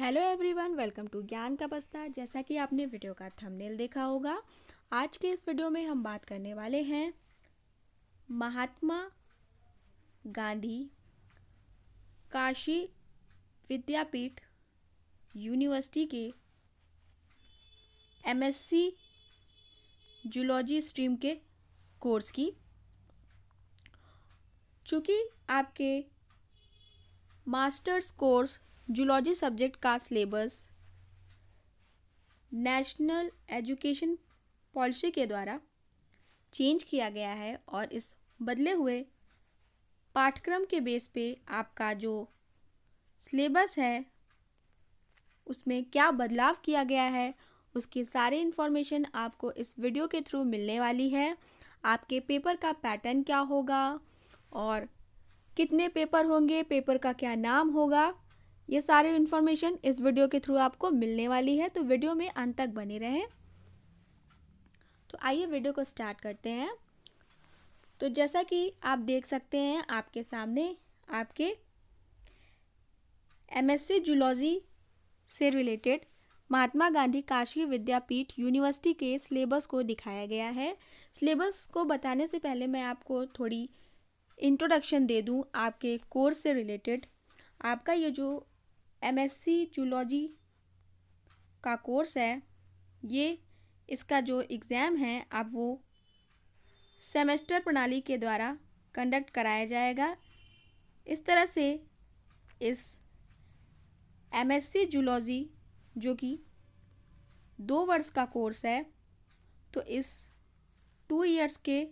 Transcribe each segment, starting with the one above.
Hello everyone welcome to ज्ञान का बस्ता जैसा कि आपने वीडियो का थंबनेल देखा होगा आज के इस वीडियो में हम बात करने वाले हैं महात्मा गांधी काशी विद्यापीठ यूनिवर्सिटी के एमएससी जूलॉजी स्ट्रीम के कोर्स की चूँकि आपके मास्टर्स कोर्स जूलॉजी सब्जेक्ट का सिलेबस नेशनल एजुकेशन पॉलिसी के द्वारा चेंज किया गया है और इस बदले हुए पाठ्यक्रम के बेस पे आपका जो सिलेबस है उसमें क्या बदलाव किया गया है उसकी सारी इन्फॉर्मेशन आपको इस वीडियो के थ्रू मिलने वाली है आपके पेपर का पैटर्न क्या होगा और कितने पेपर होंगे पेपर का क्या नाम होगा ये सारी इन्फॉर्मेशन इस वीडियो के थ्रू आपको मिलने वाली है तो वीडियो में अंत तक बने रहें तो आइए वीडियो को स्टार्ट करते हैं तो जैसा कि आप देख सकते हैं आपके सामने आपके एमएससी जूलॉजी से रिलेटेड महात्मा गांधी काशी विद्यापीठ यूनिवर्सिटी के सिलेबस को दिखाया गया है सिलेबस को बताने से पहले मैं आपको थोड़ी इंट्रोडक्शन दे दूं आपके कोर्स से रिलेटेड आपका ये जो एमएससी जूलॉजी का कोर्स है ये इसका जो एग्ज़ाम है आप वो सेमेस्टर प्रणाली के द्वारा कंडक्ट कराया जाएगा इस तरह से इस एमएससी जूलॉजी जो कि दो वर्ष का कोर्स है तो इस टू इयर्स के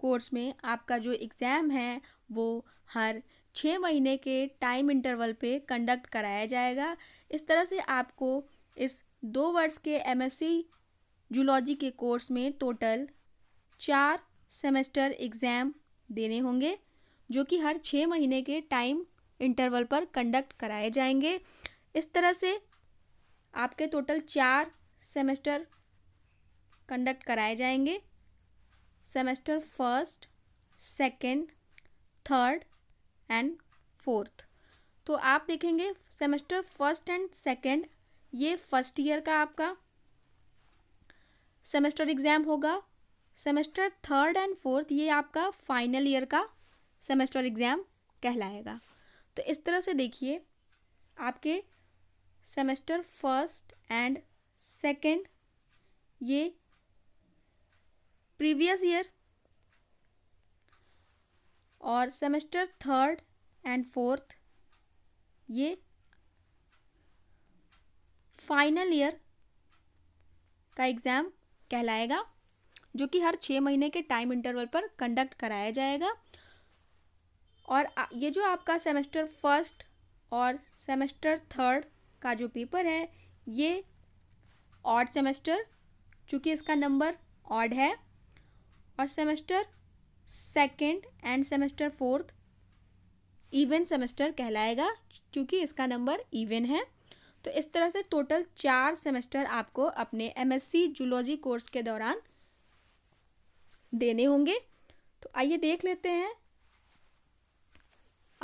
कोर्स में आपका जो एग्ज़ाम है वो हर छः महीने के टाइम इंटरवल पे कंडक्ट कराया जाएगा इस तरह से आपको इस दो वर्ष के एम सी जूलॉजी के कोर्स में टोटल चार सेमेस्टर एग्ज़ाम देने होंगे जो कि हर छः महीने के टाइम इंटरवल पर कंडक्ट कराए जाएंगे इस तरह से आपके टोटल चार सेमेस्टर कंडक्ट कराए जाएंगे semester first second, third and fourth तो आप देखेंगे सेमेस्टर फर्स्ट एंड सेकेंड ये फर्स्ट ईयर का आपका सेमेस्टर एग्ज़ाम होगा सेमेस्टर थर्ड एंड फोर्थ ये आपका फाइनल ईयर का सेमेस्टर एग्ज़ाम कहलाएगा तो इस तरह से देखिए आपके सेमेस्टर फर्स्ट एंड सेकेंड ये प्रीवियस ईयर और सेमेस्टर थर्ड एंड फोर्थ ये फाइनल ईयर का एग्ज़ाम कहलाएगा जो कि हर छः महीने के टाइम इंटरवल पर कंडक्ट कराया जाएगा और ये जो आपका सेमेस्टर फर्स्ट और सेमेस्टर थर्ड का जो पेपर है ये ऑड सेमेस्टर चूँकि इसका नंबर ऑड है और semester second and semester fourth even semester कहलाएगा क्योंकि इसका नंबर इवन है तो इस तरह से टोटल चार सेमेस्टर आपको अपने एमएससी जूलॉजी कोर्स के दौरान देने होंगे तो आइए देख लेते हैं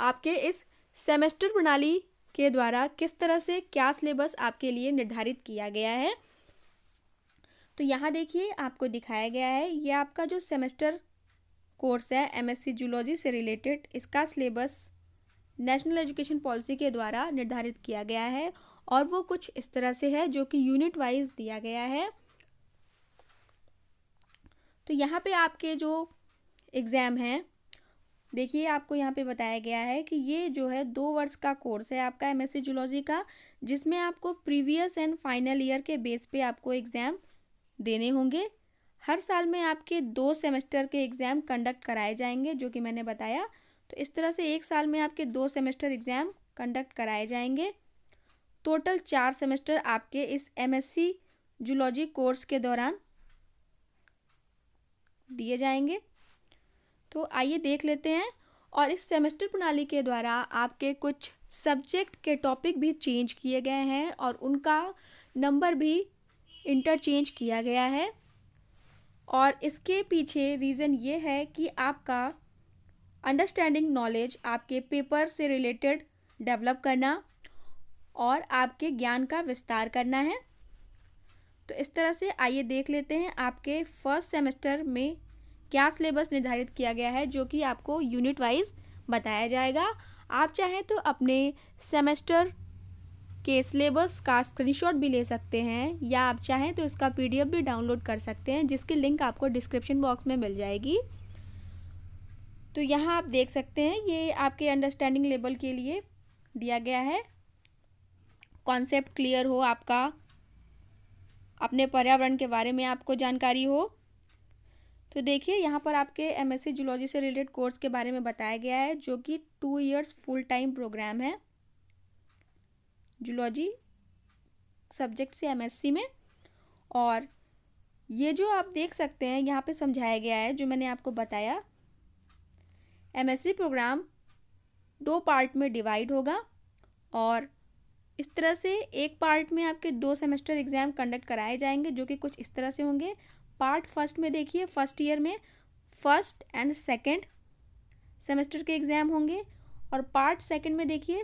आपके इस सेमेस्टर प्रणाली के द्वारा किस तरह से क्या सिलेबस आपके लिए निर्धारित किया गया है तो यहाँ देखिए आपको दिखाया गया है ये आपका जो सेमेस्टर कोर्स है एमएससी जूलॉजी से रिलेटेड इसका सिलेबस नेशनल एजुकेशन पॉलिसी के द्वारा निर्धारित किया गया है और वो कुछ इस तरह से है जो कि यूनिट वाइज दिया गया है तो यहाँ पे आपके जो एग्ज़ाम हैं देखिए आपको यहाँ पे बताया गया है कि ये जो है दो वर्ष का कोर्स है आपका एम एस जूलॉजी का जिसमें आपको प्रीवियस एंड फाइनल ईयर के बेस पे आपको एग्ज़ाम देने होंगे हर साल में आपके दो सेमेस्टर के एग्ज़ाम कंडक्ट कराए जाएंगे जो कि मैंने बताया तो इस तरह से एक साल में आपके दो सेमेस्टर एग्ज़ाम कंडक्ट कराए जाएंगे टोटल चार सेमेस्टर आपके इस एमएससी जूलॉजी कोर्स के दौरान दिए जाएंगे तो आइए देख लेते हैं और इस सेमेस्टर प्रणाली के द्वारा आपके कुछ सब्जेक्ट के टॉपिक भी चेंज किए गए हैं और उनका नंबर भी इंटरचेंज किया गया है और इसके पीछे रीज़न ये है कि आपका अंडरस्टैंडिंग नॉलेज आपके पेपर से रिलेटेड डेवलप करना और आपके ज्ञान का विस्तार करना है तो इस तरह से आइए देख लेते हैं आपके फर्स्ट सेमेस्टर में क्या सिलेबस निर्धारित किया गया है जो कि आपको यूनिट वाइज बताया जाएगा आप चाहें तो अपने सेमेस्टर के सिलेबस का स्क्रीनशॉट भी ले सकते हैं या आप चाहें तो इसका पीडीएफ भी डाउनलोड कर सकते हैं जिसकी लिंक आपको डिस्क्रिप्शन बॉक्स में मिल जाएगी तो यहाँ आप देख सकते हैं ये आपके अंडरस्टैंडिंग लेवल के लिए दिया गया है कॉन्सेप्ट क्लियर हो आपका अपने पर्यावरण के बारे में आपको जानकारी हो तो देखिए यहाँ पर आपके एमएससी जूलॉजी से रिलेटेड कोर्स के बारे में बताया गया है जो कि two years full time programme है जूलॉजी सब्जेक्ट से एमएससी में और ये जो आप देख सकते हैं यहाँ पे समझाया गया है जो मैंने आपको बताया एमएससी प्रोग्राम दो पार्ट में डिवाइड होगा और इस तरह से एक पार्ट में आपके दो सेमेस्टर एग्ज़ाम कंडक्ट कराए जाएंगे जो कि कुछ इस तरह से होंगे पार्ट फर्स्ट में देखिए फर्स्ट ईयर में फर्स्ट एंड सेकंड सेमेस्टर के एग्ज़ाम होंगे और पार्ट सेकंड में देखिए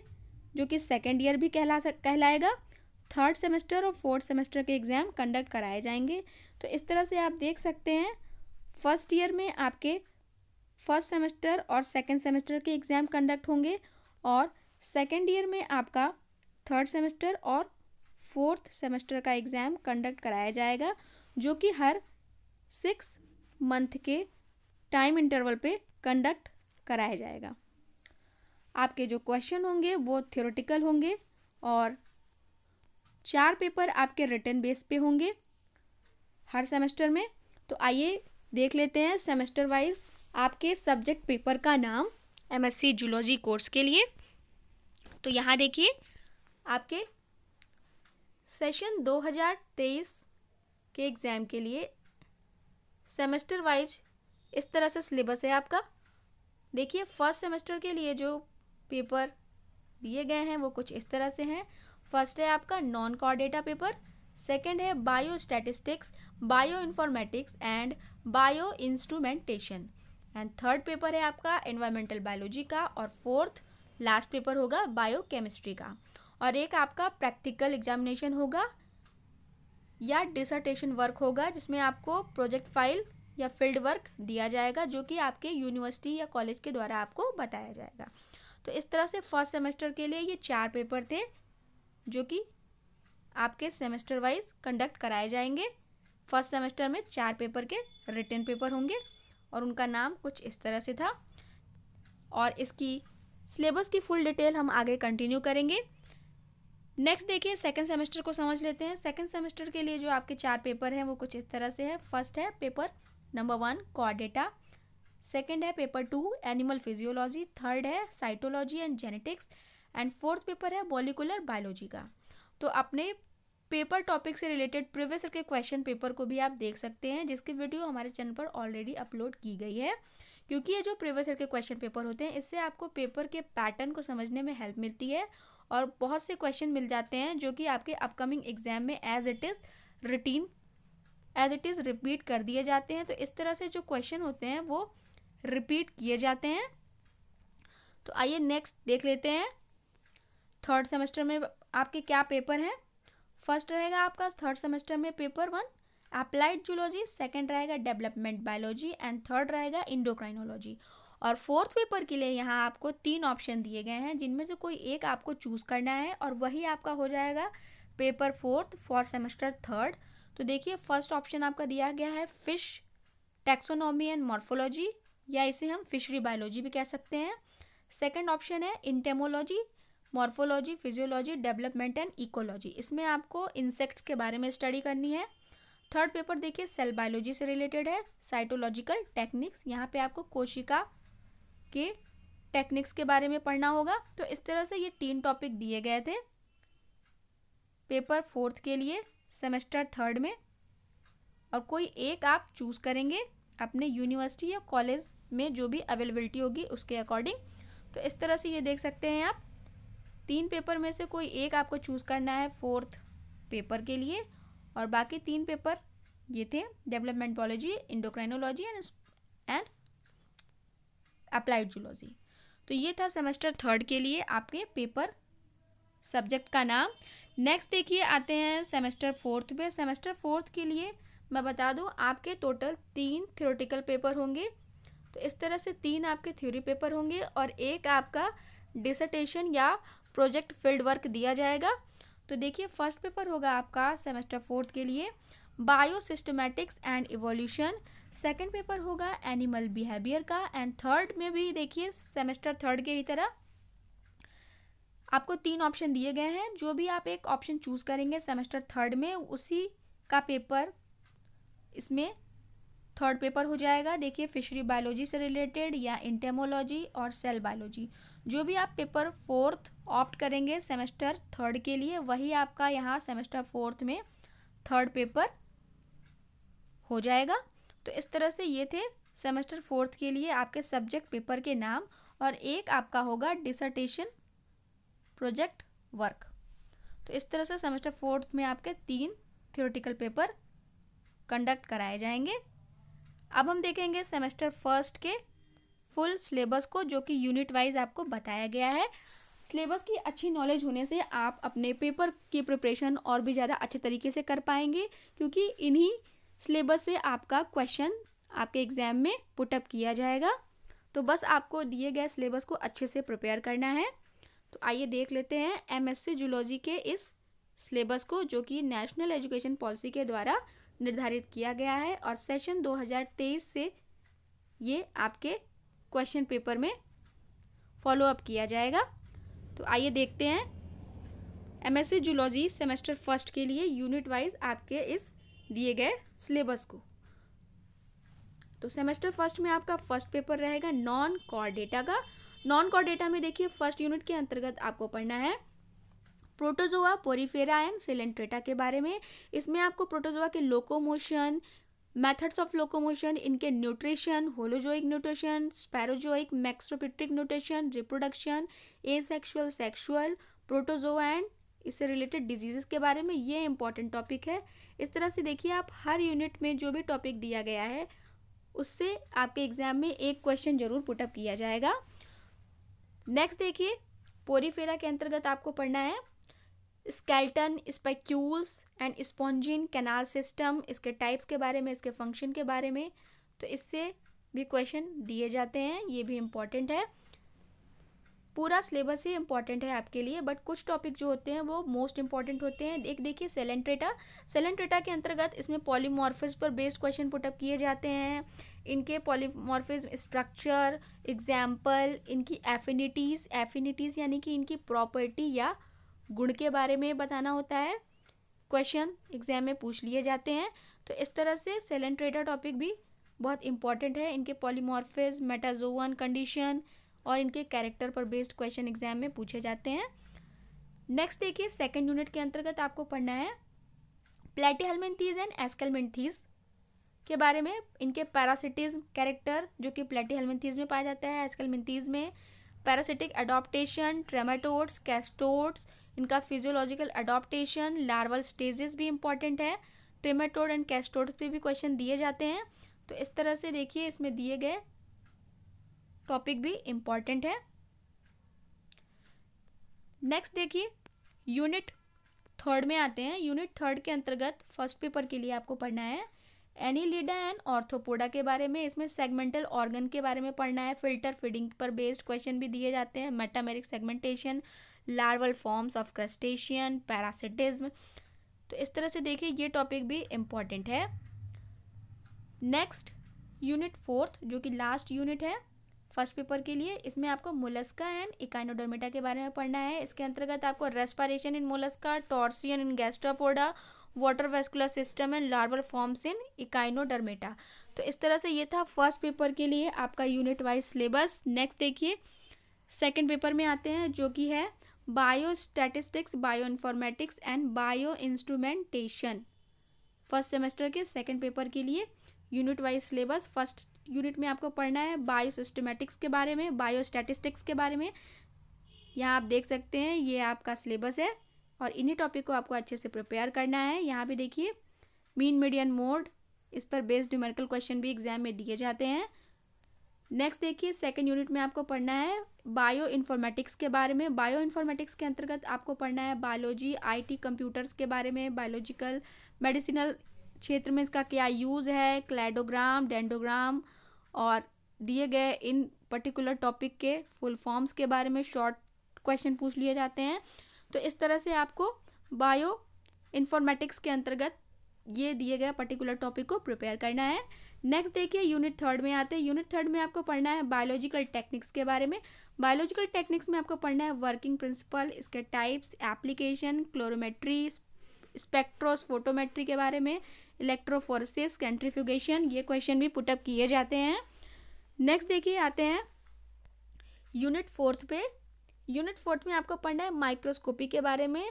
जो कि सेकेंड ईयर भी कहला सक कहलाएगा थर्ड सेमेस्टर और फोर्थ सेमेस्टर के एग्ज़ाम कंडक्ट कराए जाएंगे तो इस तरह से आप देख सकते हैं फर्स्ट ईयर में आपके फर्स्ट सेमेस्टर और सेकेंड सेमेस्टर के एग्ज़ाम कंडक्ट होंगे और सेकेंड ईयर में आपका थर्ड सेमेस्टर और फोर्थ सेमेस्टर का एग्ज़ाम कंडक्ट कराया जाएगा जो कि हर सिक्स मंथ के टाइम इंटरवल पे कंडक्ट कराया जाएगा आपके जो क्वेश्चन होंगे वो थियोरटिकल होंगे और चार पेपर आपके रिटर्न बेस पे होंगे हर सेमेस्टर में तो आइए देख लेते हैं सेमेस्टर वाइज आपके सब्जेक्ट पेपर का नाम एमएससी जूलॉजी कोर्स के लिए तो यहाँ देखिए आपके सेशन 2023 के एग्ज़ाम के लिए सेमेस्टर वाइज इस तरह से सिलेबस है आपका देखिए फर्स्ट सेमेस्टर के लिए जो पेपर दिए गए हैं वो कुछ इस तरह से हैं फर्स्ट है आपका नॉन डेटा पेपर सेकेंड है bio statistics bio informatics and bio instrumentation and third paper है आपका एनवायरमेंटल बायोलॉजी का और फोर्थ लास्ट पेपर होगा बायो केमिस्ट्री का और एक आपका प्रैक्टिकल एग्जामिनेशन होगा या डिसर्टेशन वर्क होगा जिसमें आपको प्रोजेक्ट फाइल या फील्ड वर्क दिया जाएगा जो कि आपके यूनिवर्सिटी या कॉलेज के द्वारा आपको बताया जाएगा तो इस तरह से फर्स्ट सेमेस्टर के लिए ये चार पेपर थे जो कि आपके सेमेस्टर वाइज कंडक्ट कराए जाएंगे फर्स्ट सेमेस्टर में चार पेपर के रिटर्न पेपर होंगे और उनका नाम कुछ इस तरह से था और इसकी सिलेबस की फुल डिटेल हम आगे कंटिन्यू करेंगे नेक्स्ट देखिए सेकेंड सेमेस्टर को समझ लेते हैं सेकेंड सेमेस्टर के लिए जो आपके चार पेपर हैं वो कुछ इस तरह से है फर्स्ट है paper number one chordata second है paper two animal physiology third है cytology and genetics and fourth paper है मॉलिकुलर बायोलॉजी का तो अपने पेपर टॉपिक से रिलेटेड प्रीवियस के क्वेश्चन पेपर को भी आप देख सकते हैं जिसकी वीडियो हमारे चैनल पर ऑलरेडी अपलोड की गई है क्योंकि ये जो प्रीवियस के क्वेश्चन पेपर होते हैं इससे आपको पेपर के पैटर्न को समझने में हेल्प मिलती है और बहुत से क्वेश्चन मिल जाते हैं जो कि आपके अपकमिंग एग्जाम में as it is retain as it is repeat कर दिए जाते हैं तो इस तरह से जो क्वेश्चन होते हैं वो रिपीट किए जाते हैं तो आइए नेक्स्ट देख लेते हैं थर्ड सेमेस्टर में आपके क्या पेपर हैं फर्स्ट रहेगा आपका थर्ड सेमेस्टर में paper one applied zoology second रहेगा डेवलपमेंट बायोलॉजी एंड थर्ड रहेगा इंडोक्राइनोलॉजी और फोर्थ पेपर के लिए यहाँ आपको तीन ऑप्शन दिए गए हैं जिनमें से कोई एक आपको चूज़ करना है और वही आपका हो जाएगा paper fourth for semester third तो देखिए फर्स्ट ऑप्शन आपका दिया गया है फिश टेक्सोनॉमी एंड मॉर्फोलॉजी या इसे हम फिशरी बायोलॉजी भी कह सकते हैं सेकंड ऑप्शन है entomology morphology physiology development and ecology इसमें आपको इंसेक्ट्स के बारे में स्टडी करनी है थर्ड पेपर देखिए सेल बायोलॉजी से रिलेटेड है साइटोलॉजिकल टेक्निक्स यहाँ पे आपको कोशिका के टेक्निक्स के बारे में पढ़ना होगा तो इस तरह से ये तीन टॉपिक दिए गए थे पेपर फोर्थ के लिए सेमेस्टर थर्ड में और कोई एक आप चूज़ करेंगे अपने यूनिवर्सिटी या कॉलेज में जो भी अवेलेबिलिटी होगी उसके अकॉर्डिंग तो इस तरह से ये देख सकते हैं आप तीन पेपर में से कोई एक आपको चूज़ करना है फोर्थ पेपर के लिए और बाकी तीन पेपर ये थे development biology endocrinology and and applied zoology तो ये था सेमेस्टर थर्ड के लिए आपके पेपर सब्जेक्ट का नाम नेक्स्ट देखिए आते हैं सेमेस्टर फोर्थ पे सेमेस्टर फोर्थ के लिए मैं बता दूं आपके टोटल तीन थ्योरेटिकल पेपर होंगे तो इस तरह से तीन आपके थ्योरी पेपर होंगे और एक आपका डिसर्टेशन या प्रोजेक्ट फील्ड वर्क दिया जाएगा तो देखिए फर्स्ट पेपर होगा आपका सेमेस्टर फोर्थ के लिए bio systematics and evolution second paper होगा एनिमल बिहेवियर का एंड थर्ड में भी देखिए सेमेस्टर थर्ड के ही तरह आपको तीन ऑप्शन दिए गए हैं जो भी आप एक ऑप्शन चूज करेंगे सेमेस्टर थर्ड में उसी का पेपर इसमें थर्ड पेपर हो जाएगा देखिए फिशरी बायोलॉजी से रिलेटेड या इंटेमोलॉजी और सेल बायोलॉजी जो भी आप पेपर फोर्थ ऑप्ट करेंगे सेमेस्टर थर्ड के लिए वही आपका यहाँ सेमेस्टर फोर्थ में थर्ड पेपर हो जाएगा तो इस तरह से ये थे सेमेस्टर फोर्थ के लिए आपके सब्जेक्ट पेपर के नाम और एक आपका होगा डिसर्टेशन प्रोजेक्ट वर्क तो इस तरह से सेमेस्टर फोर्थ में आपके तीन थियोरटिकल पेपर कंडक्ट कराए जाएंगे अब हम देखेंगे सेमेस्टर फर्स्ट के फुल सिलेबस को जो कि यूनिट वाइज आपको बताया गया है सिलेबस की अच्छी नॉलेज होने से आप अपने पेपर की प्रिपरेशन और भी ज़्यादा अच्छे तरीके से कर पाएंगे क्योंकि इन्हीं सिलेबस से आपका क्वेश्चन आपके एग्ज़ाम में पुटअप किया जाएगा तो बस आपको दिए गए सिलेबस को अच्छे से प्रिपेयर करना है तो आइए देख लेते हैं एमएससी जूलॉजी के इस सिलेबस को जो कि नेशनल एजुकेशन पॉलिसी के द्वारा निर्धारित किया गया है और सेशन 2023 से ये आपके क्वेश्चन पेपर में फॉलो अप किया जाएगा तो आइए देखते हैं एस जूलॉजी सेमेस्टर फर्स्ट के लिए यूनिट वाइज आपके इस दिए गए सिलेबस को तो सेमेस्टर फर्स्ट में आपका फर्स्ट पेपर रहेगा नॉन कॉर डेटा का नॉन कॉर डेटा में देखिए फर्स्ट यूनिट के अंतर्गत आपको पढ़ना है प्रोटोजोआ पोरीफेरा एंड सिलेंट्रेटा के बारे में इसमें आपको प्रोटोजोआ के लोकोमोशन मेथड्स ऑफ लोकोमोशन इनके nutrition holozoic nutrition saprozoic mixotrophic nutrition reproduction asexual sexual protozoa and इससे रिलेटेड डिजीजेस के बारे में ये इंपॉर्टेंट टॉपिक है इस तरह से देखिए आप हर यूनिट में जो भी टॉपिक दिया गया है उससे आपके एग्जाम में एक क्वेश्चन जरूर पुटअप किया जाएगा नेक्स्ट देखिए पोरीफेरा के अंतर्गत आपको पढ़ना है skeleton spicules and spongin canal system इसके टाइप्स के बारे में इसके फंक्शन के बारे में तो इससे भी क्वेश्चन दिए जाते हैं ये भी इम्पॉर्टेंट है पूरा सिलेबस ही इम्पॉर्टेंट है आपके लिए बट कुछ टॉपिक जो होते हैं वो मोस्ट इंपॉर्टेंट होते हैं एक देखिए सेलेंट्रेटा सेलेंट्रेटा के अंतर्गत इसमें पॉलीमॉर्फिज पर बेस्ड क्वेश्चन पुटअप किए जाते हैं इनके पॉलीमॉर्फिज स्ट्रक्चर एग्जाम्पल इनकी एफिनिटीज़ एफिनिटीज़ यानी कि इनकी प्रॉपर्टी या गुण के बारे में बताना होता है क्वेश्चन एग्जाम में पूछ लिए जाते हैं तो इस तरह से सेलेंट्रेटर टॉपिक भी बहुत इंपॉर्टेंट है इनके पॉलीमॉर्फिज मेटाजोवन कंडीशन और इनके कैरेक्टर पर बेस्ड क्वेश्चन एग्जाम में पूछे जाते हैं नेक्स्ट देखिए सेकेंड यूनिट के अंतर्गत आपको पढ़ना है प्लेटीहेलमेंथीज एंड एस्कलमेंथीज के बारे में इनके पैरासिटिज्म कैरेक्टर जो कि प्लेटीहेलमेंथीज में पाया जाता है एस्कलमेंथीज में पैरासिटिक एडोप्टेशन ट्रेमाटोड्स कैस्टोड्स इनका फिजियोलॉजिकल अडोप्टेशन लार्वल स्टेजेस भी इम्पॉर्टेंट है ट्रेमेटोड एंड कैस्टोड पे भी क्वेश्चन दिए जाते हैं तो इस तरह से देखिए इसमें दिए गए टॉपिक भी इम्पॉर्टेंट है नेक्स्ट देखिए यूनिट थर्ड में आते हैं यूनिट थर्ड के अंतर्गत फर्स्ट पेपर के लिए आपको पढ़ना है एनीलिडा एंड ऑर्थोपोडा के बारे में इसमें सेगमेंटल ऑर्गन के बारे में पढ़ना है फिल्टर फीडिंग पर बेस्ड क्वेश्चन भी दिए जाते हैं metameric segmentation larval forms of crustacean parasitism तो इस तरह से देखिए ये टॉपिक भी इम्पॉर्टेंट है नेक्स्ट यूनिट फोर्थ जो कि लास्ट यूनिट है फर्स्ट पेपर के लिए इसमें आपको मोलस्का एंड इकाइनोडर्मेटा के बारे में पढ़ना है इसके अंतर्गत आपको respiration in mollusca torsion in gastropoda water vascular system and larval forms in echinodermata तो इस तरह से ये था फर्स्ट पेपर के लिए आपका यूनिट वाइज सिलेबस नेक्स्ट देखिए सेकेंड पेपर में आते हैं जो कि है bio statistics bio informatics and bio instrumentation first semester के सेकेंड पेपर के लिए unit wise syllabus first unit में आपको पढ़ना है बायो सिस्टमेटिक्स के बारे में बायो स्टैटिस्टिक्स के बारे में यहाँ आप देख सकते हैं ये आपका सिलेबस है और इन्हीं टॉपिक को आपको अच्छे से प्रिपेयर करना है यहाँ पे देखिए मीन मीडियन मोड इस पर बेस्ड न्यूमेरिकल क्वेश्चन भी एग्जाम में दिए जाते हैं नेक्स्ट देखिए सेकेंड यूनिट में आपको पढ़ना है बायो इन्फॉर्मेटिक्स के बारे में बायो इन्फॉर्मेटिक्स के अंतर्गत आपको पढ़ना है बायोलॉजी आईटी कंप्यूटर्स के बारे में बायोलॉजिकल मेडिसिनल क्षेत्र में इसका क्या यूज़ है क्लैडोग्राम डेंडोग्राम और दिए गए इन पर्टिकुलर टॉपिक के फुल फॉर्म्स के बारे में शॉर्ट क्वेश्चन पूछ लिए जाते हैं तो इस तरह से आपको बायो इन्फॉर्मेटिक्स के अंतर्गत ये दिए गए पर्टिकुलर टॉपिक को प्रिपेयर करना है नेक्स्ट देखिए यूनिट थर्ड में आते हैं यूनिट थर्ड में आपको पढ़ना है बायोलॉजिकल टेक्निक्स के बारे में बायोलॉजिकल टेक्निक्स में आपको पढ़ना है वर्किंग प्रिंसिपल इसके types application colorimetry spectrophotometry के बारे में इलेक्ट्रोफोरसिस कैंट्रीफ्यूगेशन ये क्वेश्चन भी पुटअप किए जाते हैं नेक्स्ट देखिए आते हैं यूनिट फोर्थ पे यूनिट फोर्थ में आपको पढ़ना है माइक्रोस्कोपी के बारे में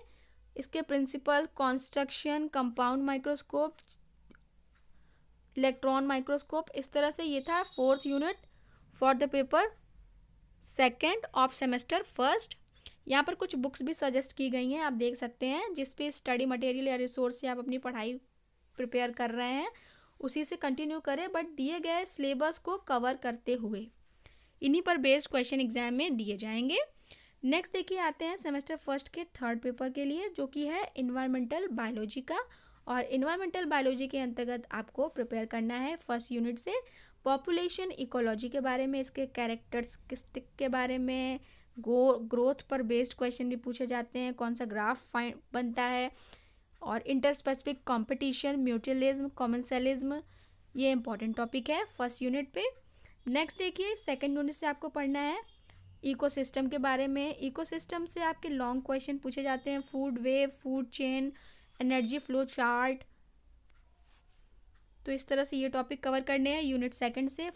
इसके principle construction compound microscope electron microscope इस तरह से ये था fourth unit for the paper second of semester first यहाँ पर कुछ बुक्स भी सजेस्ट की गई हैं आप देख सकते हैं जिस पे स्टडी मटेरियल या रिसोर्स से आप अपनी पढ़ाई प्रिपेयर कर रहे हैं उसी से कंटिन्यू करें बट दिए गए सिलेबस को कवर करते हुए इन्हीं पर बेस्ड क्वेश्चन एग्जाम में दिए जाएंगे नेक्स्ट देखिए आते हैं सेमेस्टर फर्स्ट के थर्ड पेपर के लिए जो कि है इन्वायरमेंटल बायोलॉजी का और इन्वायरमेंटल बायोलॉजी के अंतर्गत आपको प्रिपेयर करना है फर्स्ट यूनिट से पॉपुलेशन इकोलॉजी के बारे में इसके कैरेक्टरिस्टिक के बारे में ग्रोथ पर बेस्ड क्वेश्चन भी पूछे जाते हैं कौन सा ग्राफ फाइंड बनता है और inter specific competition mutualism commensalism ये इंपॉर्टेंट टॉपिक है फर्स्ट यूनिट पे नेक्स्ट देखिए सेकेंड यूनिट से आपको पढ़ना है इकोसिस्टम के बारे में इकोसिस्टम से आपके लॉन्ग क्वेश्चन पूछे जाते हैं food web food chain energy flow chart तो इस तरह से ये टॉपिक कवर करने हैं यूनिट सेकंड से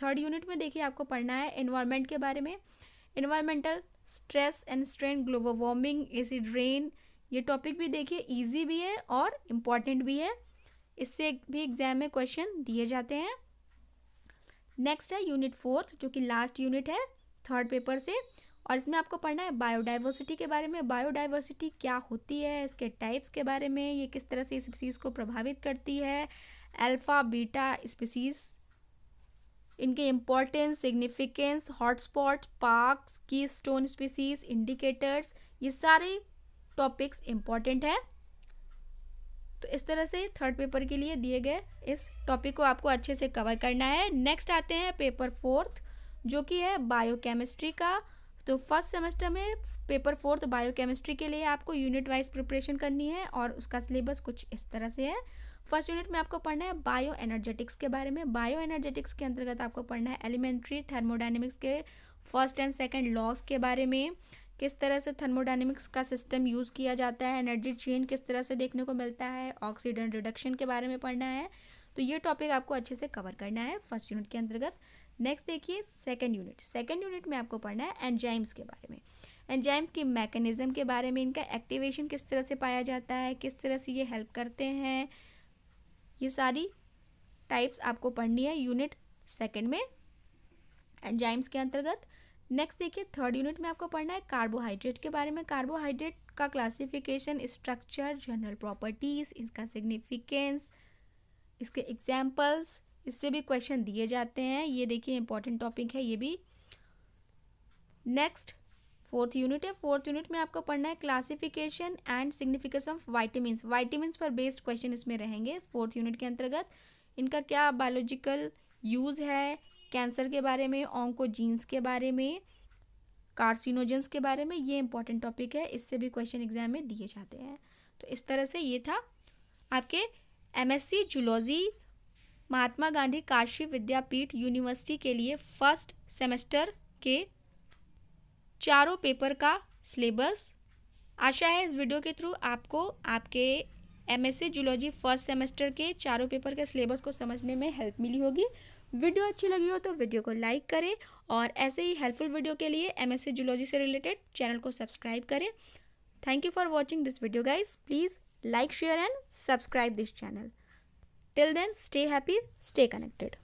थर्ड यूनिट में देखिए आपको पढ़ना है इन्वायरमेंट के बारे में environmental stress and strain global warming acid rain ये टॉपिक भी देखिए ईजी भी है और इम्पॉर्टेंट भी है इससे भी एग्जाम में क्वेश्चन दिए जाते हैं नेक्स्ट है यूनिट फोर्थ जो कि लास्ट यूनिट है थर्ड पेपर से और इसमें आपको पढ़ना है बायोडाइवर्सिटी के बारे में बायोडाइवर्सिटी क्या होती है इसके टाइप्स के बारे में ये किस तरह से स्पीसीज़ को प्रभावित करती है अल्फ़ा बीटा स्पीसीज़ इनके importance significance hotspot parks keystone species indicators ये सारे टॉपिक्स इम्पॉर्टेंट हैं तो इस तरह से थर्ड पेपर के लिए दिए गए इस टॉपिक को आपको अच्छे से कवर करना है नेक्स्ट आते हैं पेपर फोर्थ जो कि है बायोकेमिस्ट्री का तो फर्स्ट सेमेस्टर में पेपर फोर्थ बायोकेमिस्ट्री के लिए आपको यूनिट वाइज प्रिपरेशन करनी है और उसका सिलेबस कुछ इस तरह से है फर्स्ट यूनिट में आपको पढ़ना है बायो एनर्जेटिक्स के बारे में बायो एनर्जेटिक्स के अंतर्गत आपको पढ़ना है एलिमेंट्री थर्मोडाइनमिक्स के फर्स्ट एंड सेकेंड लॉस के बारे में किस तरह से थर्मोडाइनमिक्स का सिस्टम यूज़ किया जाता है एनर्जी चेंज किस तरह से देखने को मिलता है ऑक्सीजन रिडक्शन के बारे में पढ़ना है तो ये टॉपिक आपको अच्छे से कवर करना है फर्स्ट यूनिट के अंतर्गत नेक्स्ट देखिए सेकेंड यूनिट सेकेंड यूनिट में आपको पढ़ना है एंजाइम्स के बारे में एंजाइम्स के मैकेनिज़्म के बारे में इनका एक्टिवेशन किस तरह से पाया जाता है किस तरह से ये हेल्प करते हैं ये सारी टाइप्स आपको पढ़नी है यूनिट सेकेंड में एंजाइम्स के अंतर्गत नेक्स्ट देखिए थर्ड यूनिट में आपको पढ़ना है कार्बोहाइड्रेट के बारे में कार्बोहाइड्रेट का क्लासिफिकेशन स्ट्रक्चर जनरल प्रॉपर्टीज़ इसका सिग्निफिकेंस इसके एग्जाम्पल्स इससे भी क्वेश्चन दिए जाते हैं ये देखिए इंपॉर्टेंट टॉपिक है ये भी नेक्स्ट फोर्थ यूनिट है फोर्थ यूनिट में आपको पढ़ना है classification and signification of vitamin vitamins पर बेस्ड क्वेश्चन इसमें रहेंगे फोर्थ यूनिट के अंतर्गत इनका क्या बायोलॉजिकल यूज़ है कैंसर के बारे में ऑन्कोजीन्स के बारे में कार्सिनोजेंस के बारे में ये इंपॉर्टेंट टॉपिक है इससे भी क्वेश्चन एग्जाम में दिए जाते हैं तो इस तरह से ये था आपके MSc zoology Mahatma Gandhi Kashi Vidyapith university के लिए फर्स्ट सेमेस्टर के चारों पेपर का सिलेबस आशा है इस वीडियो के थ्रू आपको आपके M S zoology first semester के चारों पेपर के सिलेबस को समझने में हेल्प मिली होगी वीडियो अच्छी लगी हो तो वीडियो को लाइक करें और ऐसे ही हेल्पफुल वीडियो के लिए एम एस जूलॉजी से रिलेटेड चैनल को सब्सक्राइब करें thank you for watching this video guys please like share and subscribe this channel Till then, stay happy, stay connected.